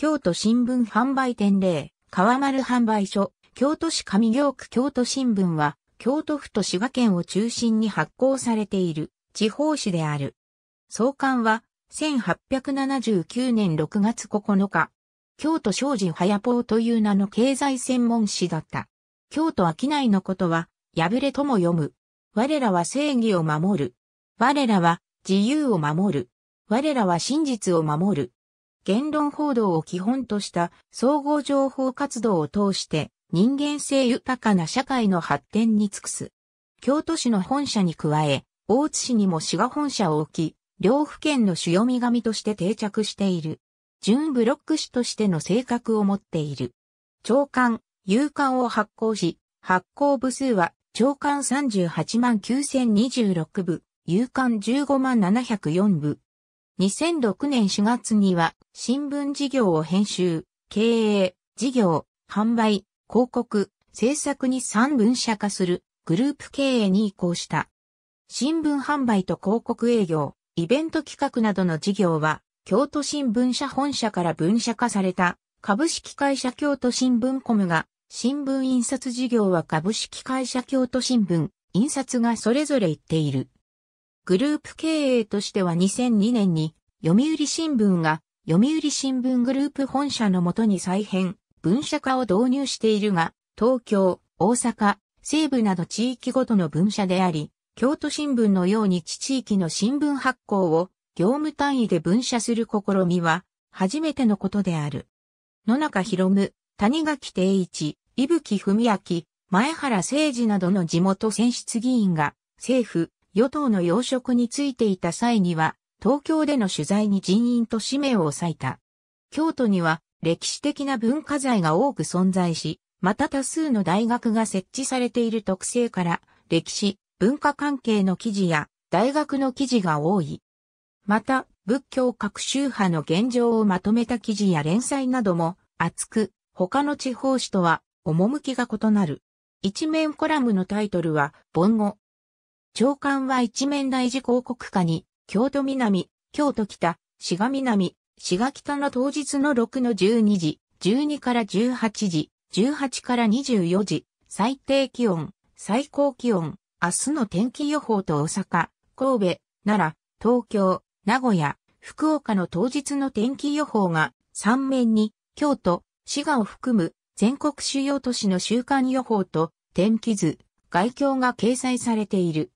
京都新聞販売店例、川丸販売所、京都市上京区京都新聞は、京都府と滋賀県を中心に発行されている地方紙である。創刊は、1879年6月9日、京都商事早報という名の経済専門誌だった。京都商いのことは、破れとも読む。我らは正義を守る。我らは自由を守る。我らは真実を守る。言論報道を基本とした総合情報活動を通して人間性豊かな社会の発展に尽くす。京都市の本社に加え、大津市にも市が本社を置き、両府県の主読み紙として定着している。準ブロック紙としての性格を持っている。長官、有刊を発行し、発行部数は長官38万9026部、有刊15万704部、2006年4月には新聞事業を編集、経営、事業、販売、広告、制作に3分社化するグループ経営に移行した。新聞販売と広告営業、イベント企画などの事業は、京都新聞社本社から分社化された株式会社京都新聞コムが、新聞印刷事業は株式会社京都新聞、印刷がそれぞれ言っている。グループ経営としては2002年に、読売新聞が、読売新聞グループ本社のもとに再編、分社化を導入しているが、東京、大阪、西部など地域ごとの分社であり、京都新聞のように地域の新聞発行を業務単位で分社する試みは初めてのことである。野中博夢、谷垣定一、伊吹文明、前原誠二などの地元選出議員が政府、与党の要職についていた際には、東京での取材に人員と使命を割いた。京都には歴史的な文化財が多く存在し、また多数の大学が設置されている特性から、歴史、文化関係の記事や大学の記事が多い。また、仏教各宗派の現状をまとめた記事や連載なども厚く、他の地方紙とは趣が異なる。一面コラムのタイトルは、ン語、長官は一面大事広告下に、京都南、京都北、滋賀南、滋賀北の当日の6の12時、12から18時、18から24時、最低気温、最高気温、明日の天気予報と大阪、神戸、奈良、東京、名古屋、福岡の当日の天気予報が3面に京都、滋賀を含む全国主要都市の週間予報と天気図、外況が掲載されている。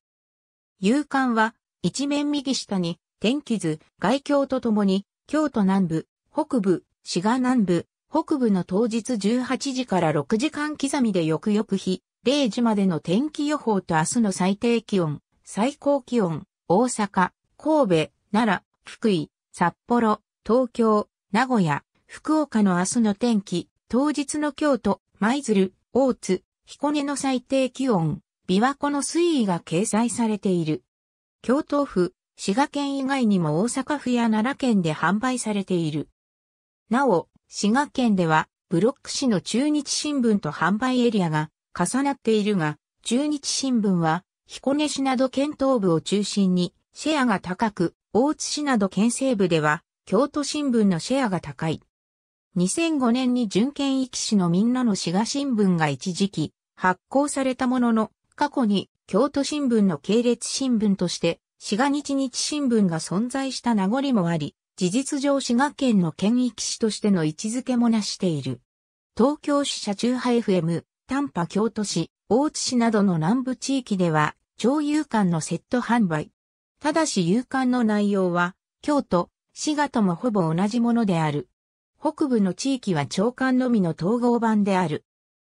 夕刊は、一面右下に、天気図、外境とともに、京都南部、北部、滋賀南部、北部の当日18時から6時間刻みで翌々日、0時までの天気予報と明日の最低気温、最高気温、大阪、神戸、奈良、福井、札幌、東京、名古屋、福岡の明日の天気、当日の京都、舞鶴、大津、彦根の最低気温、琵琶湖の水位が掲載されている。京都府、滋賀県以外にも大阪府や奈良県で販売されている。なお、滋賀県では、ブロック市の中日新聞と販売エリアが重なっているが、中日新聞は、彦根市など県東部を中心に、シェアが高く、大津市など県西部では、京都新聞のシェアが高い。2005年に準県域市のみんなの滋賀新聞が一時期、発行されたものの、過去に京都新聞の系列新聞として、滋賀日日新聞が存在した名残もあり、事実上滋賀県の県域市としての位置づけもなしている。東京支社中派 FM、丹波京都市、大津市などの南部地域では、超有刊のセット販売。ただし有刊の内容は、京都、滋賀ともほぼ同じものである。北部の地域は長官のみの統合版である。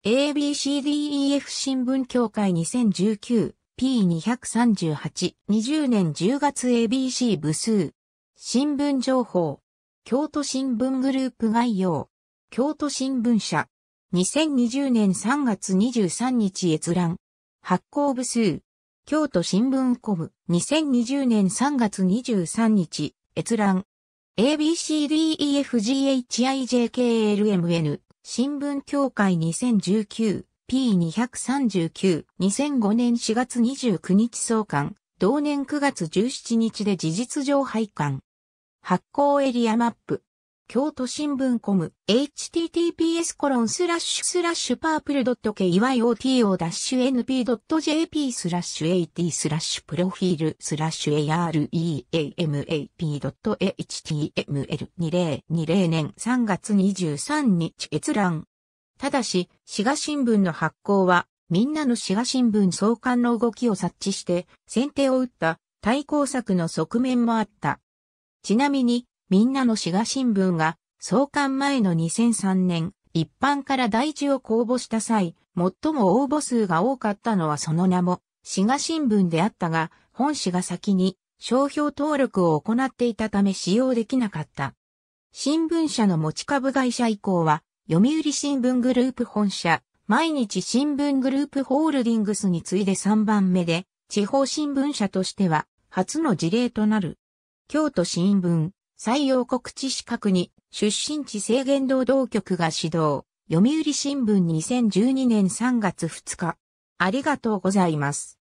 ABCDEF 新聞協会 2019P23820 年10月 ABC 部数新聞情報京都新聞グループ概要京都新聞社2020年3月23日閲覧発行部数京都新聞コム2020年3月23日閲覧 ABCDEFGHIJKLMN 新聞協会 2019P239 2005年4月29日創刊同年9月17日で事実上廃刊発行エリアマップ京都新聞コム、https コロンスラッシュスラッシュパープル .kyoto-np.jp スラッシュ at スラッシュプロフィールスラッシュ areamap.html2020 年3月23日閲覧。ただし、滋賀新聞の発行は、みんなの滋賀新聞創刊の動きを察知して、先手を打った対抗策の側面もあった。ちなみに、みんなの滋賀新聞が創刊前の2003年、一般から第一を公募した際、最も応募数が多かったのはその名も、滋賀新聞であったが、本誌が先に商標登録を行っていたため使用できなかった。新聞社の持ち株会社以降は、読売新聞グループ本社、毎日新聞グループホールディングスに次いで3番目で、地方新聞社としては、初の事例となる。京都新聞、採用告知資格に出身地制限労働局が指導。読売新聞2012年3月2日。ありがとうございます。